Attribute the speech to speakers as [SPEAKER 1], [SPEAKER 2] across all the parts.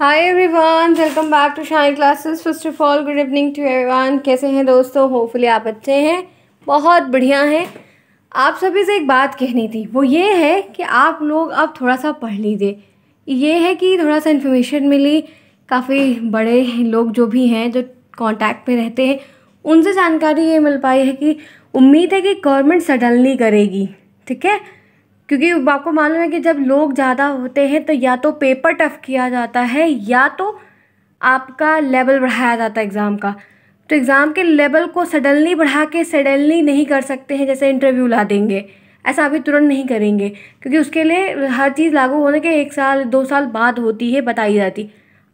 [SPEAKER 1] hi everyone welcome back to Shine classes first of all good evening to everyone कैसे हैं दोस्तों hopefully आप अच्छे हैं बहुत बढ़िया हैं आप सभी से एक बात कहनी थी वो ये है कि आप लोग अब थोड़ा सा पढ़ लीजिए ये है कि थोड़ा सा इन्फॉर्मेशन मिली काफ़ी बड़े लोग जो भी हैं जो कॉन्टैक्ट में रहते हैं उनसे जानकारी ये मिल पाई है कि उम्मीद है कि गवर्नमेंट सडनली करेगी ठीक है क्योंकि आपको मालूम है कि जब लोग ज़्यादा होते हैं तो या तो पेपर टफ किया जाता है या तो आपका लेवल बढ़ाया जाता है एग्ज़ाम का तो एग्ज़ाम के लेवल को सडनली बढ़ा के सडनली नहीं कर सकते हैं जैसे इंटरव्यू ला देंगे ऐसा अभी तुरंत नहीं करेंगे क्योंकि उसके लिए हर चीज़ लागू होने के एक साल दो साल बाद होती है बताई जाती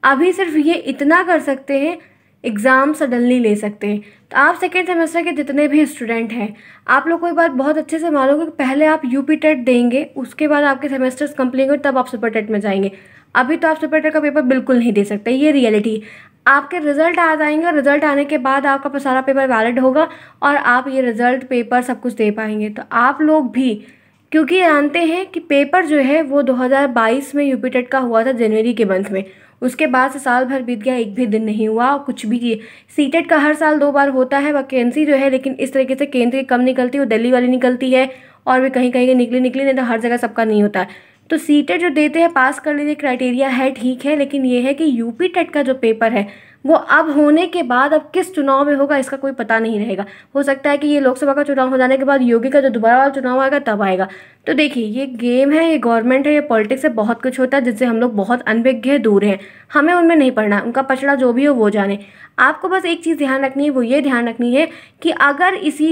[SPEAKER 1] अभी सिर्फ ये इतना कर सकते हैं एग्ज़ाम सडनली ले सकते तो आप सेकेंड सेमेस्टर के जितने भी स्टूडेंट हैं आप लोग कोई बात बहुत अच्छे से मानोगे कि पहले आप यू पी टेट देंगे उसके बाद आपके सेमेस्टर्स कंप्लीट होंगे तब आप सुपर टेट में जाएंगे अभी तो आप सुपर टेट का पेपर बिल्कुल नहीं दे सकते ये रियलिटी आपके रिजल्ट आ जाएंगे और रिजल्ट आने के बाद आपका सारा पेपर वैलिड होगा और आप ये रिजल्ट पेपर सब कुछ दे पाएंगे तो आप लोग भी क्योंकि जानते हैं कि पेपर जो है वो 2022 में यूपीटेट का हुआ था जनवरी के मंथ में उसके बाद से साल भर बीत गया एक भी दिन नहीं हुआ कुछ भी किए सीटेट का हर साल दो बार होता है वैकेंसी जो है लेकिन इस तरीके से केंद्रीय कम निकलती है वो दिल्ली वाली निकलती है और भी कहीं कहीं निकली निकली नहीं तो हर जगह सबका नहीं होता है तो सीटेट जो देते हैं पास करने के क्राइटेरिया है ठीक है लेकिन ये है कि यूपी टेट का जो पेपर है वो अब होने के बाद अब किस चुनाव में होगा इसका कोई पता नहीं रहेगा हो सकता है कि ये लोकसभा का चुनाव हो जाने के बाद योगी का जो दोबारा वाला चुनाव आएगा तब आएगा तो देखिए ये गेम है ये गवर्नमेंट है ये पॉलिटिक्स है बहुत कुछ होता है जिससे हम लोग बहुत अनभिज्ञ दूर हैं हमें उनमें नहीं पढ़ना है उनका पचड़ा जो भी हो वो जाने आपको बस एक चीज़ ध्यान रखनी है वो ये ध्यान रखनी है कि अगर इसी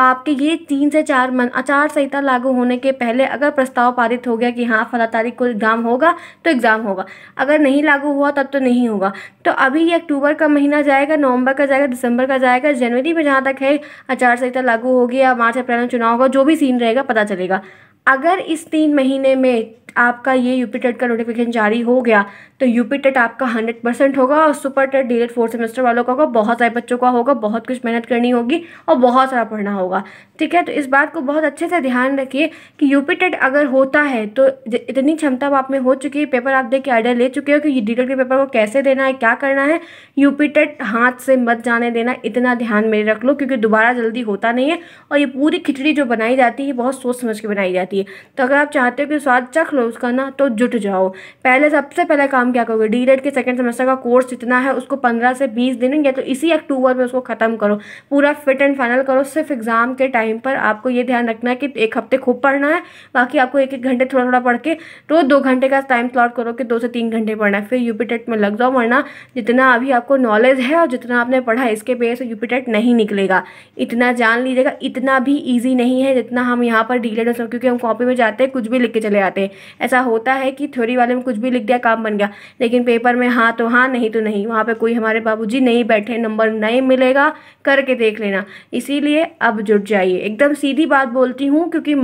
[SPEAKER 1] आपके ये तीन से चार मन आचार संहिता लागू होने के पहले अगर प्रस्ताव पारित हो गया कि हाँ फला तारीख को एग्ज़ाम होगा तो एग्ज़ाम होगा अगर नहीं लागू हुआ तब तो नहीं होगा तो अभी ये अक्टूबर का महीना जाएगा नवंबर का जाएगा दिसंबर का जाएगा जनवरी में जहाँ तक है आचार संहिता लागू होगी या मार्च अप्रैल में चुनाव होगा जो भी सीन रहेगा पता चलेगा अगर इस तीन महीने में आपका ये यूपी टेट e का नोटिफिकेशन जारी हो गया तो यूपी टेट e आपका हंड्रेड परसेंट होगा और super TET D Ed fourth semester वालों का होगा बहुत सारे बच्चों का होगा बहुत कुछ मेहनत करनी होगी और बहुत सारा पढ़ना होगा ठीक है तो इस बात को बहुत अच्छे से ध्यान रखिए कि यूपी टेट e अगर होता है तो इतनी क्षमता आप में हो चुकी है पेपर आप देख के आइडिया ले चुके हो कि डी टेट के पेपर को कैसे देना है क्या करना है यूपी टेट हाथ से मत जाने देना इतना ध्यान में रख लो क्योंकि दोबारा जल्दी होता नहीं है और ये पूरी खिचड़ी जो बनाई जाती है बहुत सोच समझ के बनाई जाती है तो अगर आप चाहते हो कि स्वाद चख लो करो उसका ना तो जुट जाओ पहले सबसे पहले काम क्या करोगे डी के सेकेंड सेमेस्टर का कोर्स जितना है उसको पंद्रह से बीस दिन या तो इसी अक्टूबर में उसको ख़त्म करो पूरा फिट एंड फाइनल करो सिर्फ एग्ज़ाम के टाइम पर आपको ये ध्यान रखना है कि एक हफ्ते खूब पढ़ना है बाकी आपको एक एक घंटे थोड़ा थोड़ा पढ़ के तो दो घंटे का टाइम प्लॉट करो कि दो से तीन घंटे पढ़ना है फिर यूपीटेट में लग जाओ वरना जितना अभी आपको नॉलेज है और जितना आपने पढ़ा है इसके बेस यूपीटेट नहीं निकलेगा इतना जान लीजिएगा इतना भी ईजी नहीं है जितना हम यहाँ पर डीलेट हो सकते क्योंकि हम कॉपी में जाते हैं कुछ भी लिख के चले आते हैं ऐसा होता है कि थ्योरी वाले में कुछ भी लिख दिया काम बन गया लेकिन पेपर में हाँ तो हाँ नहीं तो नहीं वहाँ पर कोई हमारे बाबूजी नहीं बैठे नंबर नहीं मिलेगा करके देख लेना इसीलिए अब जुट जाइए एकदम सीधी बात बोलती हूँ क्योंकि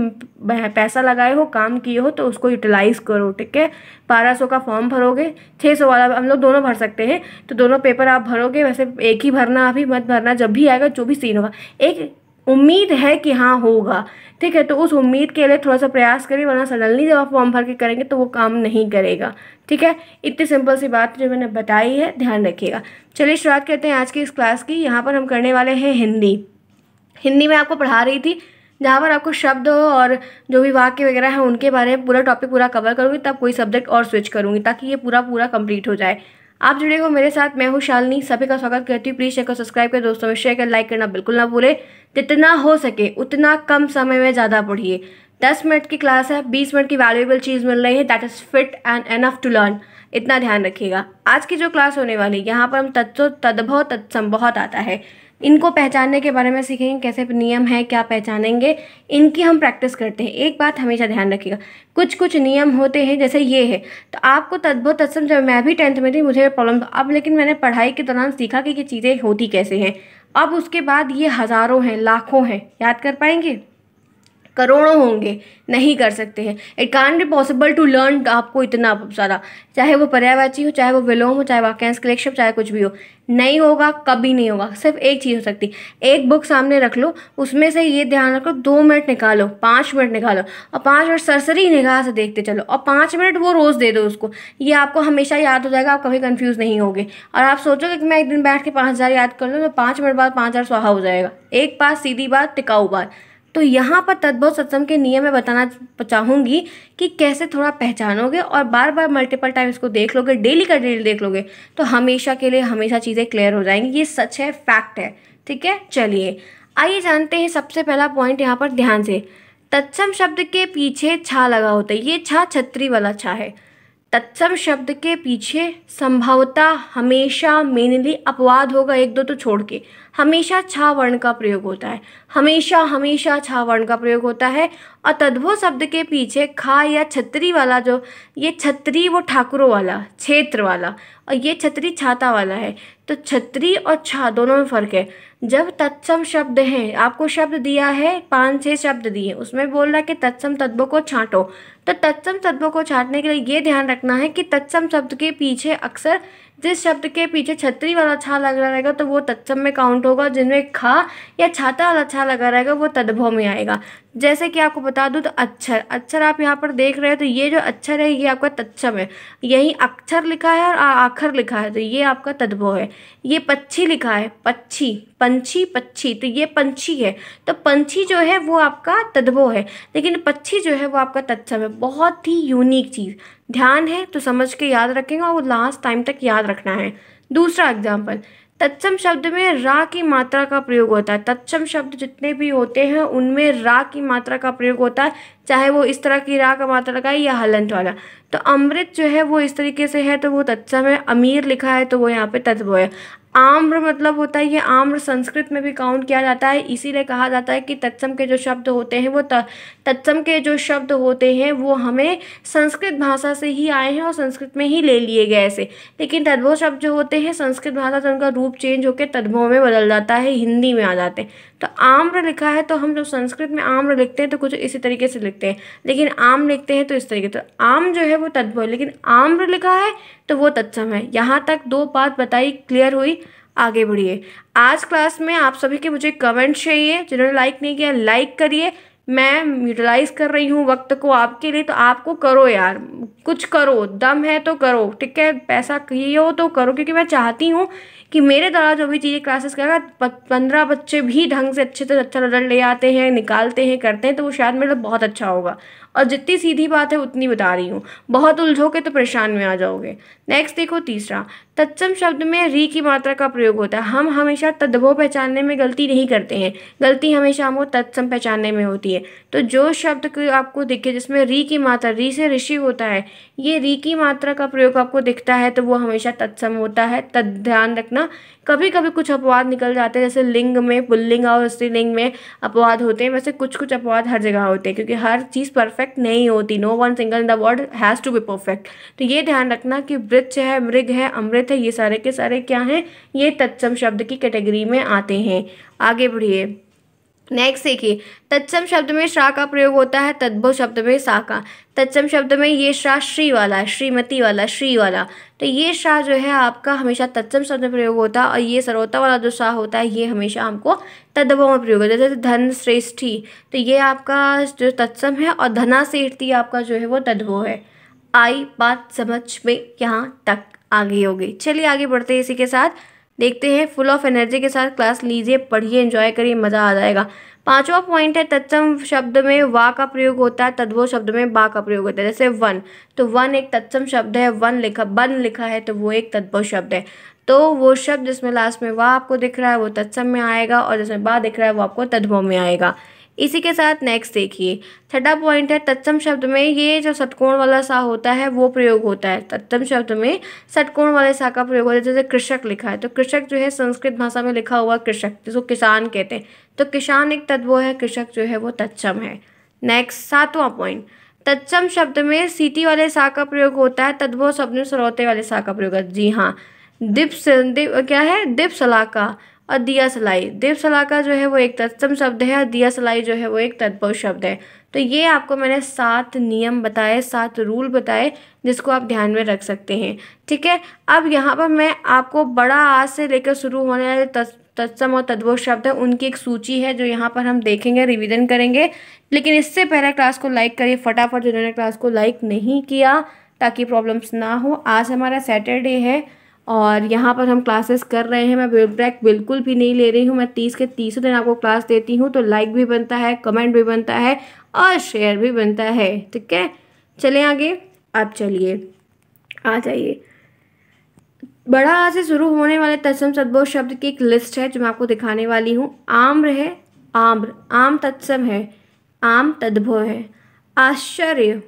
[SPEAKER 1] पैसा लगाए हो काम किए हो तो उसको यूटिलाइज़ करो ठीक है बारह सौ का फॉर्म भरोगे छः सौ वाला हम लोग दोनों भर सकते हैं तो दोनों पेपर आप भरोगे वैसे एक ही भरना अभी मत भरना जब भी आएगा जो भी सीन होगा एक उम्मीद है कि हाँ होगा ठीक है तो उस उम्मीद के लिए थोड़ा सा प्रयास करिए वरना सडनली जब आप फॉर्म भर के करेंगे तो वो काम नहीं करेगा ठीक है इतनी सिंपल सी बात जो मैंने बताई है ध्यान रखिएगा चलिए शुरुआत करते हैं आज की इस क्लास की यहाँ पर हम करने वाले हैं हिंदी हिंदी में आपको पढ़ा रही थी जहाँ पर आपको शब्द और जो भी वाक्य वगैरह हैं उनके बारे में पूरा टॉपिक पूरा कवर करूँगी तब कोई सब्जेक्ट और स्विच करूँगी ताकि ये पूरा पूरा कंप्लीट हो जाए आप जुड़े हो मेरे साथ मैं हूँ शालनी सभी का स्वागत करती हूँ प्लीज़ शेयर को सब्सक्राइब करें दोस्तों में शेयर कर लाइक करना बिल्कुल ना भूले जितना हो सके उतना कम समय में ज़्यादा पढ़िए दस मिनट की क्लास है बीस मिनट की वैल्यूएबल चीज़ मिल रही है that is fit and enough to learn इतना ध्यान रखिएगा आज की जो क्लास होने वाली यहाँ पर हम तत्व तद्भव तत्सम बहुत आता है इनको पहचानने के बारे में सीखेंगे कैसे नियम है क्या पहचानेंगे इनकी हम प्रैक्टिस करते हैं एक बात हमेशा ध्यान रखिएगा कुछ कुछ नियम होते हैं जैसे ये है तो आपको तद्भुत तत्सम जब मैं भी टेंथ में थी मुझे प्रॉब्लम अब लेकिन मैंने पढ़ाई के दौरान सीखा कि ये चीज़ें होती कैसे हैं अब उसके बाद ये हज़ारों हैं लाखों हैं याद कर पाएंगे करोड़ों होंगे नहीं कर सकते हैं it can be possible to learn आपको इतना सारा चाहे वो पर्यावाची हो चाहे वो विलोम हो चाहे वाक्यांश कलेक्शन चाहे कुछ भी हो नहीं होगा कभी नहीं होगा सिर्फ एक चीज़ हो सकती एक बुक सामने रख लो उसमें से ये ध्यान रखो दो मिनट निकालो पाँच मिनट निकालो और पाँच मिनट सरसरी निगाह से देखते चलो और पाँच मिनट वो रोज़ दे दो उसको ये आपको हमेशा याद हो जाएगा आप कभी कन्फ्यूज़ नहीं होगे और आप सोचोगे कि मैं एक दिन बैठ के पाँच हज़ार याद कर लूँ तो पाँच मिनट बाद पाँच हज़ार स्वाहा हो जाएगा एक बात सीधी बात टिकाऊ बात तो यहाँ पर तद्भव सत्संग के नियम में बताना चाहूँगी कि कैसे थोड़ा पहचानोगे और बार बार मल्टीपल टाइम इसको देख लोगे डेली का डेली देख लोगे तो हमेशा के लिए हमेशा चीज़ें क्लियर हो जाएंगी ये सच है फैक्ट है ठीक है चलिए आइए जानते हैं सबसे पहला पॉइंट यहाँ पर ध्यान से तत्सम शब्द के पीछे छा लगा होता है ये छा छत्री वाला छा है तत्सम शब्द के पीछे संभवता हमेशा मेनली अपवाद होगा एक दो तो छोड़ के हमेशा छा वर्ण का प्रयोग होता है हमेशा हमेशा छा वर्ण का प्रयोग होता है और तद्भो शब्द के पीछे खा या छतरी वाला जो ये छतरी वो ठाकुरों वाला क्षेत्र वाला और ये छतरी छाता वाला है तो छतरी और छा दोनों में फ़र्क है जब तत्सम शब्द है आपको शब्द दिया है पाँच छः शब्द दिए उसमें बोल रहा है कि तत्सम तत्वों को छाँटो तो तत्सम तत्वों को छाँटने के लिए ये ध्यान रखना है कि तत्सम शब्द के पीछे अक्सर जिस शब्द के पीछे छतरी वाला छा लगा रहेगा तो वो तत्सम में काउंट होगा जिनमें खा या छाता वाला छा लगा रहेगा वो तद्भव में आएगा जैसे कि आपको बता दूँ तो अक्षर अक्षर आप यहाँ पर देख रहे हो तो ये जो अक्षर है ये आपका तत्सम है यही अक्षर लिखा है और आखर लिखा है तो ये आपका तद्भव है ये पक्षी लिखा है पक्षी पंछी पक्षी तो ये पंछी है तो पंछी जो है वो आपका तद्भव है लेकिन पक्षी जो है वो आपका तत्सम है बहुत ही यूनिक चीज़ ध्यान है तो समझ के याद रखेंगे और लास्ट टाइम तक याद रखना है दूसरा एग्जाम्पल तत्सम शब्द में रा की मात्रा का प्रयोग होता है तत्सम शब्द जितने भी होते हैं उनमें रा की मात्रा का प्रयोग होता है चाहे वो इस तरह की रा का मात्रा का या हलंत वाला तो अमृत जो है वो इस तरीके से है तो वो तत्सम है अमीर लिखा है तो वो यहाँ पे तत्व है आम्र मतलब होता है ये आम्र संस्कृत में भी काउंट किया जाता है इसीलिए कहा जाता है कि तत्सम के जो शब्द होते हैं वो तत्सम के जो शब्द होते हैं वो हमें संस्कृत भाषा से ही आए हैं और संस्कृत में ही ले लिए गए ऐसे लेकिन तद्भव शब्द जो होते हैं संस्कृत भाषा से उनका रूप चेंज होकर तद्भव में बदल जाता है हिंदी में आ जाते हैं तो आम्र लिखा है तो हम जब संस्कृत में आम्र लिखते हैं तो कुछ इसी तरीके से लिखते हैं लेकिन आम लिखते हैं तो इस तरीके तो आम जो है वो तद्भव लेकिन आम्र लिखा है तो वो तत्सम है यहाँ तक दो बात बताई क्लियर हुई आगे बढ़िए आज क्लास में आप सभी के मुझे कमेंट चाहिए जिन्होंने लाइक नहीं किया लाइक करिए मैं यूटिलाइज़ कर रही हूँ वक्त को आपके लिए तो आपको करो यार कुछ करो दम है तो करो ठीक है पैसा ये हो तो करो क्योंकि मैं चाहती हूँ कि मेरे द्वारा जो भी चीज़ें क्लासेस करेगा पंद्रह बच्चे भी ढंग से अच्छे से अच्छा रिजल्ट ले आते हैं निकालते हैं करते हैं तो वो शायद मेरे लिए बहुत अच्छा होगा और जितनी सीधी बात है उतनी बता रही हूँ बहुत उलझोगे तो परेशान में आ जाओगे नेक्स्ट देखो तीसरा तत्सम शब्द में री की मात्रा का प्रयोग होता है हम हमेशा तद्भव पहचानने में गलती नहीं करते हैं गलती हमेशा हमको तत्सम पहचानने में होती है तो जो शब्द आपको दिखे जिसमें री की मात्रा री से ऋषि होता है ये री की मात्रा का प्रयोग आपको दिखता है तो वो हमेशा तत्सम होता है तद ध्यान रखना कभी कभी कुछ अपवाद निकल जाते हैं जैसे लिंग में पुल्लिंग और स्त्रीलिंग में अपवाद होते हैं वैसे कुछ कुछ अपवाद हर जगह होते हैं क्योंकि हर चीज़ परफेक्ट नहीं होती no one single in the world has to be perfect तो ये ध्यान रखना कि वृक्ष है मृग है अमृत है ये सारे के सारे क्या हैं ये तत्सम शब्द की कैटेगरी में आते हैं आगे बढ़िए नेक्स्ट देखिए तत्सम शब्द में श्रा का प्रयोग होता है तद्भव शब्द में सा का तत्सम शब्द में ये श्रा श्री वाला श्रीमती वाला श्री वाला तो ये श्रा जो है आपका हमेशा तत्सम शब्द में प्रयोग होता है और ये सरोता वाला जो सा होता है ये हमेशा हमको तद्भव में प्रयोग होता है जैसे धन श्रेष्ठी तो ये आपका जो तत्सम है और धना श्रेष्ठी आपका जो है वो तद्भव है आई बात समझ में यहाँ तक आगे होगी चलिए आगे बढ़ते हैं इसी के साथ देखते हैं फुल ऑफ एनर्जी के साथ क्लास लीजिए पढ़िए एंजॉय करिए मज़ा आ जाएगा पांचवा पॉइंट है तत्सम शब्द में वा का प्रयोग होता है तद्वो शब्द में बा का प्रयोग होता है जैसे वन तो वन एक तत्सम शब्द है वन लिखा बन लिखा है तो वो एक तद्भव शब्द है तो वो शब्द जिसमें लास्ट में वा आपको दिख रहा है वो तत्सम में आएगा और जिसमें बा दिख रहा है वो आपको तद्भव में आएगा इसी के साथ नेक्स्ट देखिए छठा पॉइंट है तत्सम शब्द में ये जो षटकोण वाला सा होता है वो प्रयोग होता है तत्सम शब्द में षटकोण वाले सा का प्रयोग होता है जैसे कृषक लिखा है तो कृषक जो है संस्कृत भाषा में लिखा हुआ कृषक जिसको किसान कहते हैं तो किसान एक तत्व है कृषक जो है वो तत्सम है नेक्स्ट सातवां पॉइंट तत्सम शब्द में सीटी वाले सा का प्रयोग होता है तद्भव शब्द में सरौते वाले सा का प्रयोग जी हाँ दिप क्या है दिप सलाका और दिया सलाई देव सलाका जो है वो एक तत्सम शब्द है और दिया सलाई जो है वो एक तत्पुरुष शब्द है तो ये आपको मैंने सात नियम बताए सात रूल बताए जिसको आप ध्यान में रख सकते हैं ठीक है अब यहाँ पर मैं आपको बड़ा आज से लेकर शुरू होने वाले तत्सम और तद्भव शब्द है उनकी एक सूची है जो यहाँ पर हम देखेंगे रिविजन करेंगे लेकिन इससे पहले क्लास को लाइक करिए फटाफट जिन्होंने क्लास को लाइक नहीं किया ताकि प्रॉब्लम्स ना हो आज हमारा सैटरडे है और यहाँ पर हम क्लासेस कर रहे हैं मैं ब्रेक बिल्कुल भी नहीं ले रही हूँ मैं तीस के तीसों दिन आपको क्लास देती हूँ तो लाइक भी बनता है कमेंट भी बनता है और शेयर भी बनता है ठीक है चले आगे आप चलिए आ जाइए बड़ा से शुरू होने वाले तत्सम सद्भव शब्द की एक लिस्ट है जो मैं आपको दिखाने वाली हूँ आम्र है आम्र आम तत्सम है आम तद्भव है आश्चर्य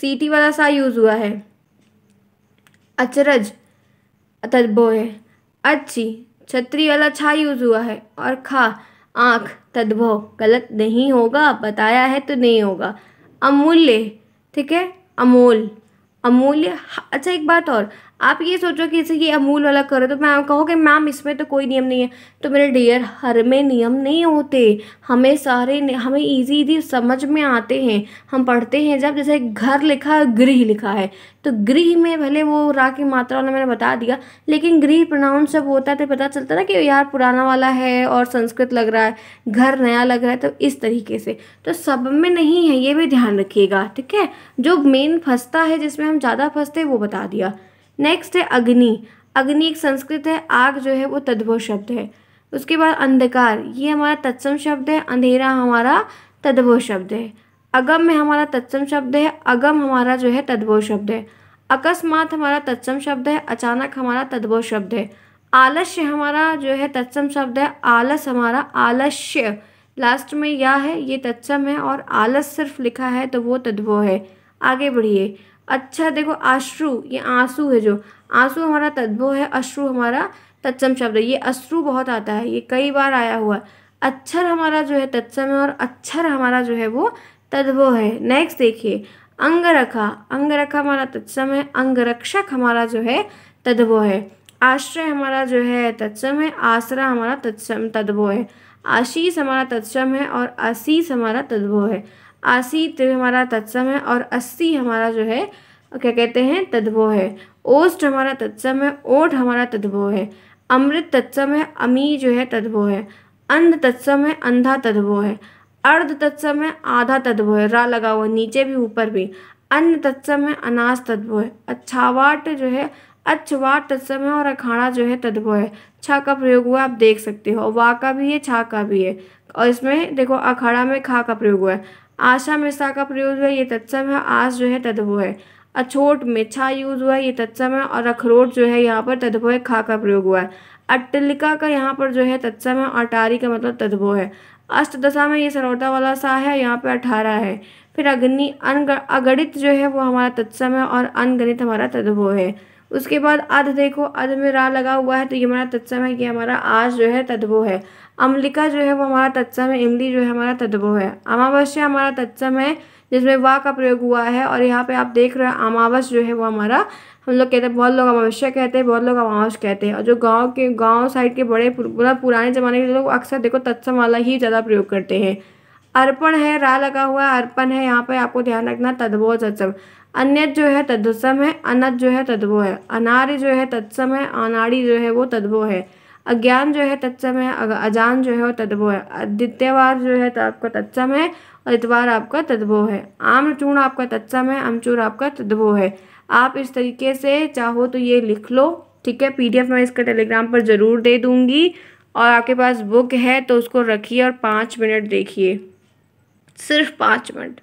[SPEAKER 1] सीटी वाला सा यूज़ हुआ है अचरज तदबो है अच्छी छतरी वाला छा यूज़ हुआ है और खा आँख तदभो गलत नहीं होगा बताया है तो नहीं होगा अमूल्य ठीक है अमोल अमूल्य अच्छा एक बात और आप ये सोचो कि जैसे ये अमूल वाला करो तो मैम कहो कि मैम इसमें तो कोई नियम नहीं है तो मेरे डियर हर में नियम नहीं होते हमें सारे हमें इजी इजी समझ में आते हैं हम पढ़ते हैं जब जैसे घर लिखा है गृह लिखा है तो गृह में भले वो रा की मात्रा उन्होंने मैंने बता दिया लेकिन गृह प्रोनाउंस जब होता है तो पता चलता ना कि यार पुराना वाला है और संस्कृत लग रहा है घर नया लग रहा है तो इस तरीके से तो सब में नहीं है ये भी ध्यान रखिएगा ठीक है जो मेन फंसता है जिसमें हम ज़्यादा फंसते हैं वो बता दिया नेक्स्ट है अग्नि अग्नि एक संस्कृत है आग जो है वो तद्भव शब्द है उसके बाद अंधकार ये हमारा तत्सम शब्द है अंधेरा हमारा तद्भव शब्द है अगम में हमारा तत्सम शब्द है अगम हमारा जो है तद्भव शब्द है अकस्मात हमारा तत्सम शब्द है अचानक हमारा तद्भव शब्द है आलस्य हमारा जो है तत्सम शब्द है आलस हमारा आलस्य लास्ट में यह है ये तत्सम है और आलस सिर्फ लिखा है तो वो तद्भव है आगे बढ़िए अच्छा देखो अश्रु ये आंसू है जो आंसू हमारा तद्भव है अश्रु हमारा तत्सम शब्द है ये अश्रु बहुत आता है ये कई बार आया हुआ अक्षर हमारा जो है तत्सम है और अक्षर हमारा जो है वो तद्भव है नेक्स्ट देखिए अंगरखा अंगरखा हमारा तत्सम है अंगरक्षक हमारा जो है तद्भव है आश्रय हमारा जो है तत्सम है आसरा हमारा तत्सम तद्भव है आशीष हमारा तत्सम है और आशीष हमारा तद्भव है आसी हमारा तत्सम है और अस्सी हमारा जो है क्या कहते हैं तद्भो है ओष्ट हमारा तत्सम है ओठ हमारा तद्भो है अमृत तत्सम है अमी जो है तद्भो है अंध तत्सम है अंधा तद्भो है अर्ध तत्सम है आधा तद्भो है रा लगा हुआ नीचे भी ऊपर भी अन्न तत्सम है अनाज तद्भो है अच्छावाट जो है अच्छवाट तत्सम है और अखाड़ा जो है तद्भो है छा का प्रयोग हुआ आप देख सकते हो वा का भी है छा का भी है और इसमें देखो अखाड़ा में खा का प्रयोग हुआ है आशा में सा का प्रयोग हुआ ये तत्सम है आस जो है तद्भव है अछोट में छा यूज हुआ है ये तत्सम है और अखरोट जो है यहाँ पर तद्भव है खा का प्रयोग हुआ है अट्टलिका का यहाँ पर जो है तत्सम है अटारी का मतलब तद्भव है अष्टदशा में ये सरौता वाला सा है यहाँ पर अठारह है फिर अग्नि अगणित जो है वो हमारा तत्सम है और अनगणित हमारा तद्भव है उसके बाद अध देखो अध में रा लगा हुआ है तो ये हमारा तत्सम है ये हमारा आज जो है तद्भव है अम्लिका जो है वो हमारा तत्सम है इमली जो है हमारा तद्भव है अमावस्या हमारा तत्सम है जिसमें वाह का प्रयोग हुआ है और यहाँ पे आप देख रहे हो अमावस जो है वो हमारा हम लोग कहते हैं बहुत लोग अमावस्या कहते हैं बहुत लोग अमावस कहते हैं और जो गांव के गांव साइड के बड़े पुर, पुराने ज़माने के लोग अक्सर देखो तत्सम वाला ही ज़्यादा प्रयोग करते हैं अर्पण है रा लगा हुआ है अर्पण है यहाँ पर आपको ध्यान रखना तद्भव तत्सम अन्य जो है तद्सम है अनत जो है तद्भव है अनार्य जो है तत्सम है अनाड़ी जो है वो तद्भो है अज्ञान जो है तत्सम है अजान जो है वो तद्भो है आदित्यवार जो है तो आपका तत्सम है और इतवार आपका तद्भो है आम्रचूर्ण आपका तत्सम है अमचूर आपका तद्भो है आप इस तरीके से चाहो तो ये लिख लो ठीक है पीडीएफ मैं इसका टेलीग्राम पर ज़रूर दे दूँगी और आपके पास बुक है तो उसको रखिए और पाँच मिनट देखिए सिर्फ पाँच मिनट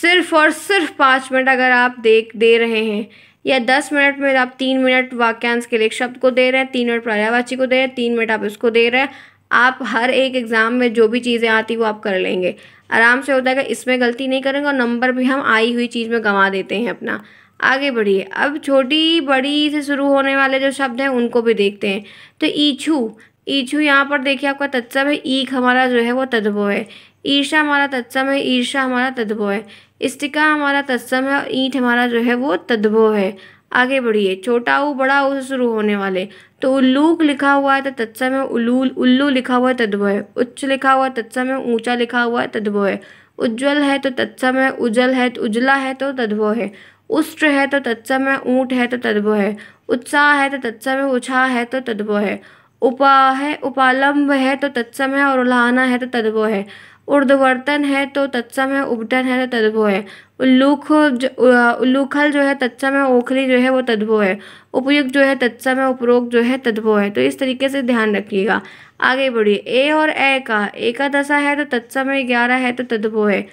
[SPEAKER 1] सिर्फ और सिर्फ पाँच मिनट अगर आप देख दे रहे हैं या दस मिनट में आप तीन मिनट वाक्यांश के लिए शब्द को दे रहे हैं तीन मिनट पर्यायवाची को दे रहे हैं तीन मिनट आप इसको दे रहे हैं आप हर एक एग्ज़ाम में जो भी चीज़ें आती वो आप कर लेंगे आराम से होता है कि इसमें गलती नहीं करेंगे और नंबर भी हम आई हुई चीज़ में गंवा देते हैं अपना आगे बढ़िए अब छोटी बड़ी से शुरू होने वाले जो शब्द हैं उनको भी देखते हैं तो ईछू ईछू यहाँ पर देखिए आपका तत्सव है ईख हमारा जो है वो तद्भव है ईर्षा हमारा तत्सम है ईर्षा हमारा तद्भव है इस्तिका हमारा तत्सम है और ईंट हमारा जो है वो तद्भव है आगे बढ़िए छोटा ऊ बड़ा ऊ से शुरू होने वाले तो उल्लूक लिखा हुआ है तो तत्सम है उलूल उल्लू लिखा हुआ है तद्भव है उच्च लिखा हुआ है तत्सम है ऊंचा लिखा हुआ है तद्भव है उज्ज्वल है तो तत्सम है उजल है तो उजला है तो तद्भव है उष्ट है तो तत्सम है ऊँट है तो तद्भव है उत्साह है तो तत्सम है उछा है तो तद्भव है उपा है उपालंब है तो तत्सम है और उल्हाना है तो तद्भव है उर्धवर्तन है तो तत्सम है उपटन है तो तद्भो है उल्लूख उल्लूखल जो है तत्सम है ओखली जो है वो तद्भो है उपयुक्त जो है तत्सम है उपरोक्त जो है तद्भो है तो इस तरीके से ध्यान रखिएगा आगे बढ़िए ए और ए का एकादशा है तो तत्सम है ग्यारह है तो तद्भो है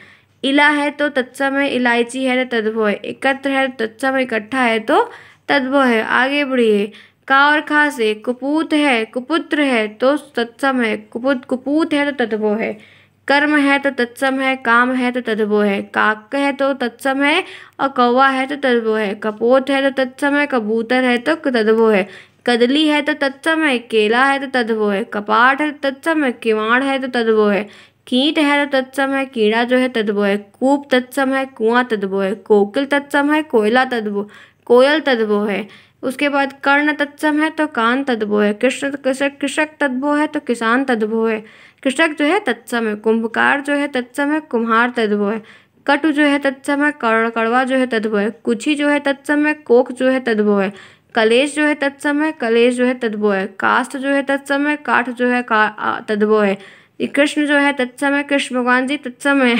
[SPEAKER 1] इला है तो तत्सम है इलायची है तो तद्भो है एकत्र है तत्सम इकट्ठा है तो तद्भो है आगे बढ़िए का और खा से कुपूत है कुपुत्र है तो तत्सम है कुपुत कुपूत है तो तद्भो है कर्म है तो तत्सम है काम है तो तद्भो है काक है तो तत्सम है और कौवा है तो तद्भो है कपोत है तो तत्सम है कबूतर है तो तद्भो है कदली है तो तत्सम है केला है तो तद्भो है कपाट है तो तत्सम है किवाड़ है तो तद्भो है कीट है तो तत्सम है कीड़ा जो है तद्भो है कूप तत्सम है कुआं तद्भो है कोकिल तत्सम है कोयला तद्भो कोयल तद्भो है उसके बाद कर्ण तत्सम है तो कान तद्भो है कृष्ण कृषक कृषक तद्भो है तो किसान तद्भो है कृषक जो है तत्सम कुंभकार जो है तत्सम है कुम्हार तद्भव है कट जो है तत्सम है कड़ कड़वा जो है तद्भव है कुछी जो है तत्सम है कोक जो है तद्भव है कलेश जो है तत्सम है कलेश जो है तद्भव है काष्ठ जो है तत्सम है काठ जो है का तद्भव है कृष्ण जो है तत्सम है कृष्ण भगवान जी तत्सम है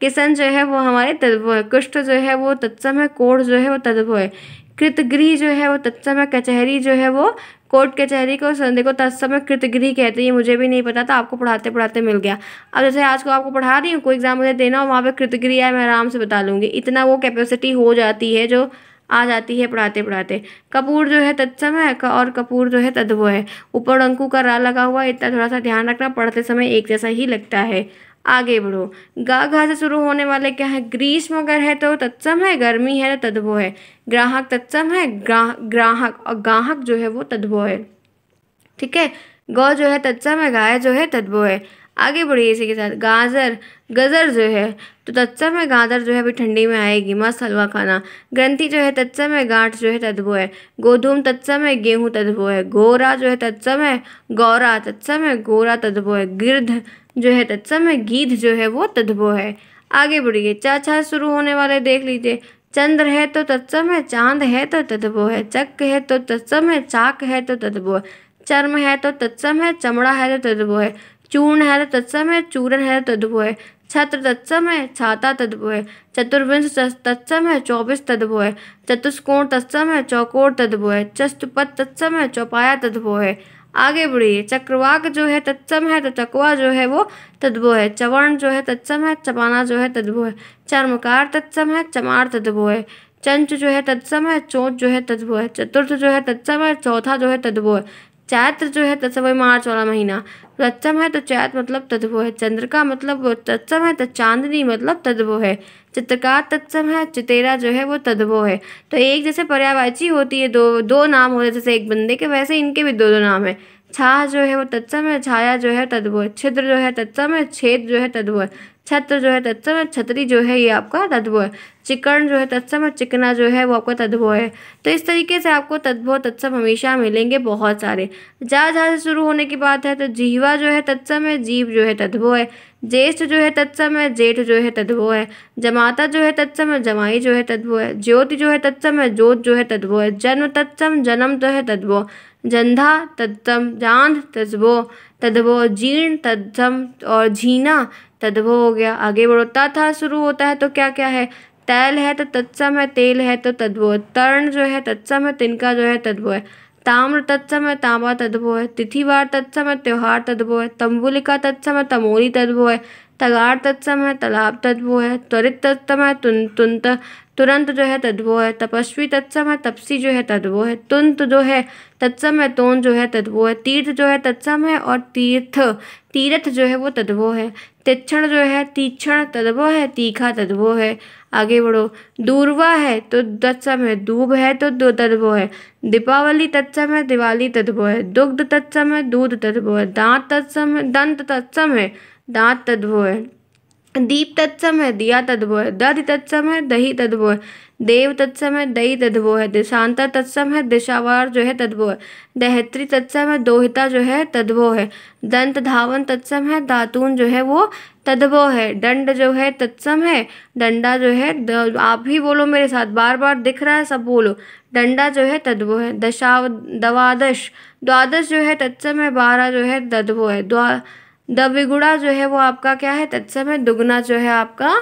[SPEAKER 1] किशन जो है वो हमारे तद्भव है कुष्ठ जो है वो तत्सम है कोढ़ जो है वो तद्भव है कृतगृह जो है वो तत्सम है कचहरी जो है वो कोर्ट कचहरी को देखो तत्समय कृतगिरी कहते हैं ये मुझे भी नहीं पता था आपको पढ़ाते पढ़ाते मिल गया अब जैसे आज को आपको पढ़ा रही हूँ कोई एग्ज़ाम मुझे देना हो वहाँ पर कृतगिरी है मैं आराम से बता लूँगी इतना वो कैपेसिटी हो जाती है जो आ जाती है पढ़ाते पढ़ाते कपूर जो है तत्सम है और कपूर जो है तद्भव है ऊपर अंकू का रा लगा हुआ है इतना थोड़ा सा ध्यान रखना पढ़ते समय एक जैसा ही लगता है आगे बढ़ो गा घा से शुरू होने वाले क्या है ग्रीष्म अगर है तो तत्सम है गर्मी है तो तद्भो है ग्राहक तत्सम है ग्राहक और ग्राहक जो है वो तद्भो है ठीक है गौ जो है तत्सम है गाय जो है तद्भो है आगे बढ़िए इसी के साथ गाजर गजर जो है तो तत्सम है गाजर जो है अभी ठंडी में आएगी मस्त हलवा खाना ग्रंथि जो है तत्सम है गांठ जो है तद्भो है गोधूम तत्सम है गेहूँ तद्भो है गोरा जो है तत्सम है गौरा तत्सम है गोरा तद्भो है गिरध जो है तत्सम है गीध जो है वो तद्भो है आगे बढ़िए चाचा शुरू होने वाले देख लीजिए चंद्र है तो तत्सम है चांद है तो तद्भो है चक है तो तत्सम है चाक है तो तद्भो है चर्म है तो तत्सम है चमड़ा है तो तद्भो है चूर्ण है तो तत्सम है चूर्ण है तो तद्भो है छत्र तत्सम है छाता तद्भु है चतुर्विंश तत्सम है चौबीस तद्भो है चतुष्कोण तत्सम है चौकोर तद्भो है चतुपथ तत्सम है चौपाया तद्भु है आगे बढ़िए चक्रवाक जो है तत्सम है तो चकवा जो है वो तद्भो है चवर्ण जो है तत्सम है चपाना जो है तद्भो है चर्मकार तत्सम है चमार तद्भो है चंच जो है तत्सम है चौथ जो है तद्भो है चतुर्थ जो है तत्सम है चौथा जो है तद्भो है चैत्र जो है तत्सम है मार्च वाला महीना तत्सम है तो चैत मतलब तद्भु है का मतलब तत्सम है तो चांदनी मतलब तद्भो है चित्रकार तत्सम है चितेरा जो है वो तद्भो है तो एक जैसे पर्यावाची होती है दो दो नाम होते जैसे एक बंदे के वैसे इनके भी दो दो नाम है छा जो है वो तत्सम है छाया जो है तद्भो है छिद्र जो है तत्सम है छेद जो है तद्भु है छत्र जो है तत्सम और छतरी जो है ये आपका तद्भव है चिकन जो है तत्सम और चिकना जो है वो आपका तद्भव है तो इस तरीके से आपको तद्भव तत्सम हमेशा मिलेंगे बहुत सारे जा जा से शुरू होने की बात है तो जीवा जो है तत्सम है जीव जो है तद्भव है ज्येष्ठ जो है तत्सम है जेठ जो है तद्भव है जमाता जो है तत्सम है जमाई जो है तद्भव है ज्योति जो है तत्सम है ज्योत जो है तद्भव है जन्म तत्सम जन्म जो है तद्भव जंधा तत्सम जांध तद्भव तद्भव जीर्ण तत्सम और झीना तद्भव हो गया आगे बढ़ो तथा शुरू होता है तो क्या क्या है तैल है तो तत्सम है तेल है तो तद्भव तर्ण जो है तत्सम है तिनका जो है तद्भव है ताम्र तत्सम है तांबा तद्भव है तिथिवार तत्सम है त्यौहार तद्भव है तम्बुलिका तत्सम है तमोरी तद्भव है तगार तत्सम है तालाब तद्भव है त्वरित तत्सम है तुन तुंत तुरंत जो है तद्वो है तपस्वी तत्सम है तपसी जो है तद्वो है तुंत जो है तत्सम है तोन जो है तद्वो है तीर्थ जो है तत्सम है और तीर्थ तीर्थ जो है वो तद्वो है तिक्षण जो है तीक्षण तद्वो है तीखा तद्वो है आगे बढ़ो दूरवा है तो तत्सम है दूब है तो दो तद्वो है दीपावली तत्सम है दिवाली तद्वो है दुग्ध तत्सम है दूध तद्वो है दांत तत्सम है दंत तत्सम है दांत तद्वो है दीप तत्सम है दिया तद्भव है दधि तत्सम है दही तद्भव है देव तत्सम है दही तद्भव है देशांतर तत्सम है दिशावार जो है तद्भव है दहत्री तत्सम है दोहिता जो है तद्भव है दंत धावन तत्सम है धातून जो है वो तद्भव है दंड जो है तत्सम है डंडा जो है आप ही बोलो मेरे साथ बार बार दिख रहा है सब बोलो डंडा जो है तद्भव है दशाव द्वादश द्वादश जो है तत्सम है बारह जो है तद्भव है द्वा दविगुड़ा जो है वो आपका क्या है तत्सम है दुगुना जो है आपका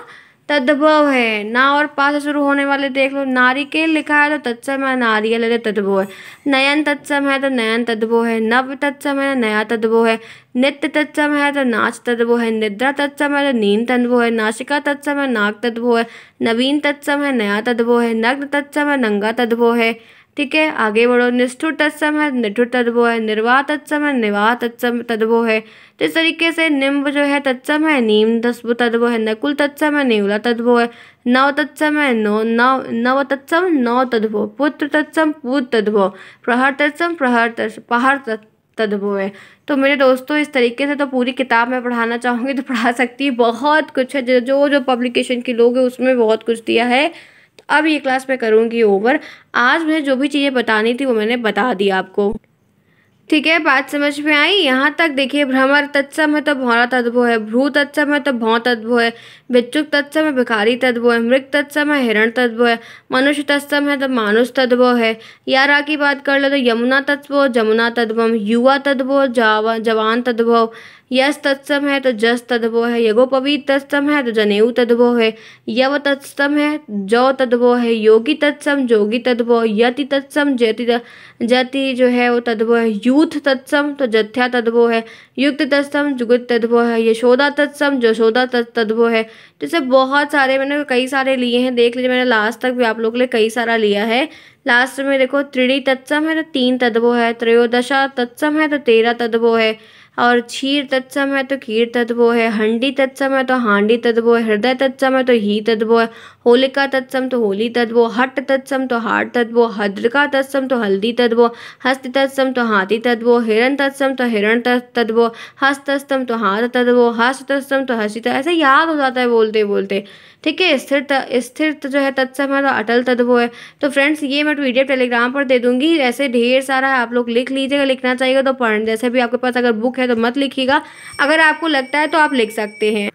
[SPEAKER 1] तद्भव है ना और पा से शुरू होने वाले देख लो नारिकेल लिखा है तो तत्सम है नारियल है तो तद्भव है नयन तत्सम है तो नयन तद्भव है नव तत्सम है तो नया तद्भव है नित्य तत्सम है तो नाच तद्भव है निद्रा तत्सम है तो नींद तद्भव है नाशिका तत्सम है नाग तद्भव है नवीन तत्सम है नया तद्भव है नग्न तत्सम है नंगा तद्भव है ठीक है आगे बढ़ो निष्ठुर तत्सम है निठुर तद्भो है निर्वाह तत्सम है निर्वाह तत्सम तद्भो है तो इस तरीके से निम्ब जो है तत्सम है नीम तस्व तद्भो है नकुल तत्सम है नीवला तद्भो है नव तत्सम है नो नव नव तत्सम नौ तद्भो पुत्र तत्सम पुत्र तद्भो प्रहर तत्सम प्रहर तत् पहाड़ तद्भव है तो मेरे दोस्तों इस तरीके से तो पूरी किताब मैं पढ़ाना चाहूँगी तो पढ़ा सकती बहुत कुछ है जो जो पब्लिकेशन के लोग हैं उसमें बहुत कुछ दिया है अब ये क्लास मैं करूँगी ओवर आज मुझे जो भी चीज़ें बतानी थी वो मैंने बता दी आपको ठीक है बात समझ में आई यहाँ तक देखिए भ्रमर तत्सम है तो भौरा तत्व है भ्रू तत्सम है तो भौ तद्भव है बिच्छुक तत्सम है भिखारी तद्भव है मृग तत्सम है हिरण तद्भव है मनुष्य तत्सम है तो मानुष तद्भव है यारा की बात कर लो तो यमुना तत्व जमुना तद्भव युवा तद्भव जावा जवान तद्भव यस तत्सम है तो जस तद्भो है यगोपवीत तत्सम है तो जनेऊ तद्भो है यव तत्सम है जौ तद्भो है योगी तत्सम जोगी तद्भो यति तत्सम जति जति जो है वो तद्भो है यूथ तत्सम तो जथ्या तद्भो है युक्त तत्सम जुगत तद्भो है यशोदा तत्सम जशोदा तद्भो है जैसे तो बहुत सारे मैंने कई सारे लिए हैं देख लीजिए मैंने लास्ट तक भी आप लोग के लिए कई सारा लिया है लास्ट में देखो त्रिणी तत्सम है तो तीन तद्भो है त्रयोदशा तत्सम है तो तेरह तद्भो है और क्षीर तत्सम है तो खीर तत्व है हंडी तत्सम है तो हांडी तत्व है हृदय तत्सम है तो ही तत्व है होलिका तत्सम तो होली तत्व हट तत्सम तो हाट तत्व हद्रका तत्सम तो हल्दी तत्व हस्त तत्सम तो हाथी तत्व हिरण तत्सम तो हिरण तत्व हस्त तो हाथ तत्व हस्त तत्सम तो हसी ऐसे याद हो जाता है बोलते बोलते ठीक है स्थिर स्थिर जो है तत्सम है तो अटल तद्भव है तो फ्रेंड्स ये मैं वीडियो टेलीग्राम पर दे दूंगी ऐसे ढेर सारा है आप लोग लिख लीजिएगा लिखना चाहिएगा तो पढ़ जैसे भी आपके पास अगर बुक है तो मत लिखिएगा अगर आपको लगता है तो आप लिख सकते हैं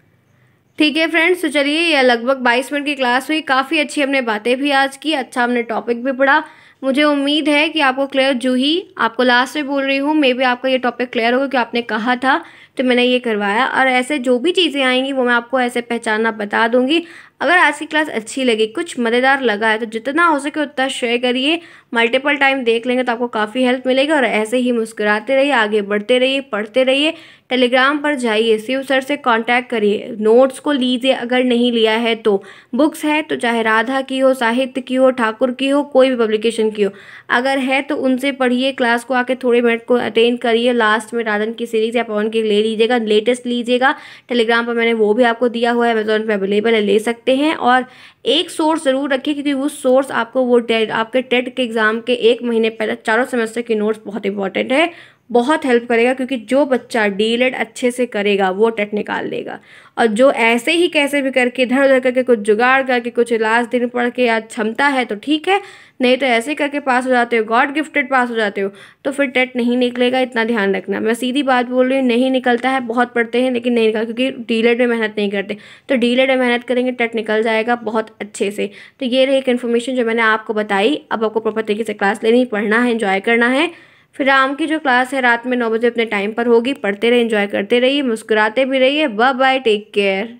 [SPEAKER 1] ठीक है फ्रेंड्स तो चलिए यह लगभग बाईस मिनट की क्लास हुई काफ़ी अच्छी हमने बातें भी आज की अच्छा हमने टॉपिक भी पढ़ा मुझे उम्मीद है कि आपको क्लियर जूही आपको लास्ट में बोल रही हूँ मे बी आपका ये टॉपिक क्लियर होगा कि आपने कहा था तो मैंने ये करवाया और ऐसे जो भी चीज़ें आएंगी वो मैं आपको ऐसे पहचानना बता दूंगी अगर आज की क्लास अच्छी लगी कुछ मज़ेदार लगा है तो जितना हो सके उतना शेयर करिए मल्टीपल टाइम देख लेंगे तो आपको काफ़ी हेल्प मिलेगी और ऐसे ही मुस्कुराते रहिए आगे बढ़ते रहिए पढ़ते रहिए टेलीग्राम पर जाइए शिव सर से कांटेक्ट करिए नोट्स को लीजिए अगर नहीं लिया है तो बुक्स है तो चाहे राधा की हो साहित्य की हो ठाकुर की हो कोई भी पब्लिकेशन की हो अगर है तो उनसे पढ़िए क्लास को आके थोड़े मिनट को अटेंड करिए लास्ट में राधन की सीरीज़ या पवन की ले लीजिएगा लेटेस्ट लीजिएगा टेलीग्राम पर मैंने वो भी आपको दिया हुआ है अमेजोन पर अवेलेबल है ले सकते सकते हैं और एक सोर्स ज़रूर रखें क्योंकि वो सोर्स आपको वो टेट आपके टेट के एग्ज़ाम के एक महीने पहले चारों सेमेस्टर के नोट्स बहुत इंपॉर्टेंट है बहुत हेल्प करेगा क्योंकि जो बच्चा डी एड अच्छे से करेगा वो टेट निकाल लेगा और जो ऐसे ही कैसे भी करके इधर उधर करके कुछ जुगाड़ करके कुछ लास्ट दिन पढ़ के या क्षमता है तो ठीक है नहीं तो ऐसे करके पास हो जाते हो गॉड गिफ्टेड पास हो जाते हो तो फिर टेट नहीं निकलेगा इतना ध्यान रखना मैं सीधी बात बोल रही हूँ नहीं निकलता है बहुत पढ़ते हैं लेकिन नहीं निकलता क्योंकि डी एड में मेहनत नहीं करते तो डी एड में मेहनत करेंगे टेट निकल जाएगा बहुत अच्छे से तो ये रही एक इन्फॉर्मेशन जो मैंने आपको बताई अब आपको प्रॉपर तरीके से क्लास लेनी पढ़ना है इन्जॉय करना है फिर आम की जो क्लास है रात में नौ बजे अपने टाइम पर होगी पढ़ते रहिए इंजॉय करते रहिए मुस्कुराते भी रहिए बाय बाय टेक केयर